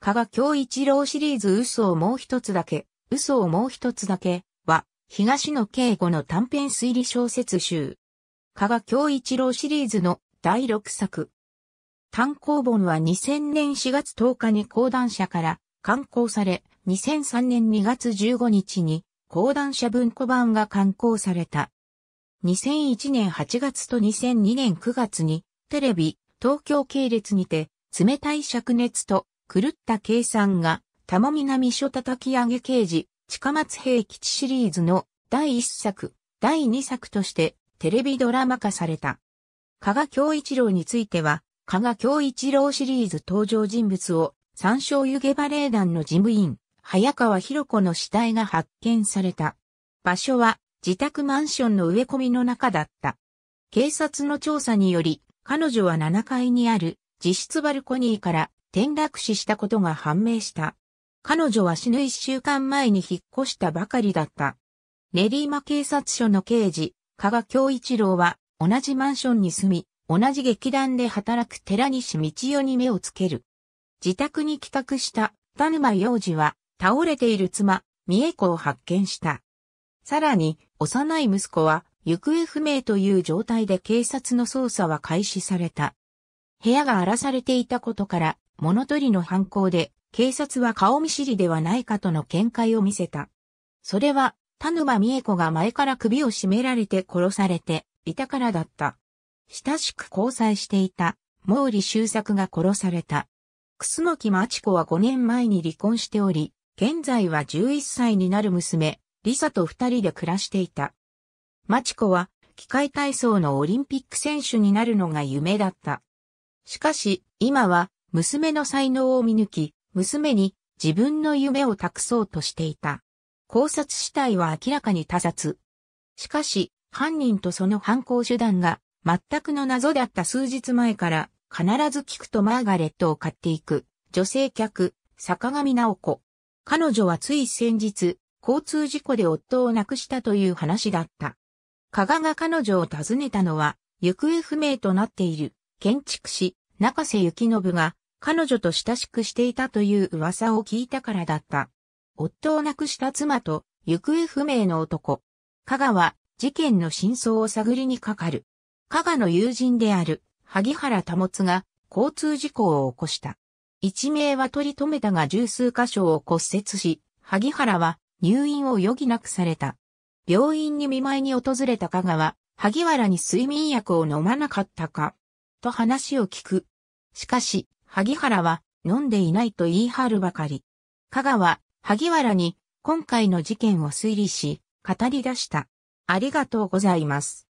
加賀京一郎シリーズ嘘をもう一つだけ、嘘をもう一つだけは、東野圭吾の短編推理小説集。加賀京一郎シリーズの第6作。単行本は2000年4月10日に講談社から刊行され、2003年2月15日に講談社文庫版が刊行された。2001年8月と2002年9月にテレビ、東京系列にて、冷たい灼熱と狂った計算が、玉南署叩き上げ刑事、近松平吉シリーズの第1作、第2作としてテレビドラマ化された。加賀京一郎については、加賀京一郎シリーズ登場人物を、三照。湯気バレエ団の事務員、早川博子の死体が発見された。場所は、自宅マンションの植え込みの中だった。警察の調査により、彼女は7階にある、自室バルコニーから転落死したことが判明した。彼女は死ぬ一週間前に引っ越したばかりだった。練馬警察署の刑事、加賀京一郎は、同じマンションに住み、同じ劇団で働く寺西道代に目をつける。自宅に帰宅した田沼洋二は、倒れている妻、三重子を発見した。さらに、幼い息子は、行方不明という状態で警察の捜査は開始された。部屋が荒らされていたことから、物取りの犯行で、警察は顔見知りではないかとの見解を見せた。それは、田沼美恵子が前から首を絞められて殺されていたからだった。親しく交際していた毛利修作が殺された。楠木町子は5年前に離婚しており、現在は11歳になる娘、リサと二人で暮らしていた。町子は、機械体操のオリンピック選手になるのが夢だった。しかし、今は、娘の才能を見抜き、娘に自分の夢を託そうとしていた。考察死体は明らかに他殺。しかし、犯人とその犯行手段が全くの謎だった数日前から必ず聞くとマーガレットを買っていく女性客、坂上直子。彼女はつい先日、交通事故で夫を亡くしたという話だった。加賀が彼女を訪ねたのは、行方不明となっている建築士、中瀬幸信が彼女と親しくしていたという噂を聞いたからだった。夫を亡くした妻と行方不明の男。加賀は事件の真相を探りにかかる。加賀の友人である萩原保が交通事故を起こした。一命は取り留めたが十数箇所を骨折し、萩原は入院を余儀なくされた。病院に見舞いに訪れた加賀は、萩原に睡眠薬を飲まなかったか、と話を聞く。しかし、萩原は飲んでいないと言い張るばかり。香川、萩原に今回の事件を推理し、語り出した。ありがとうございます。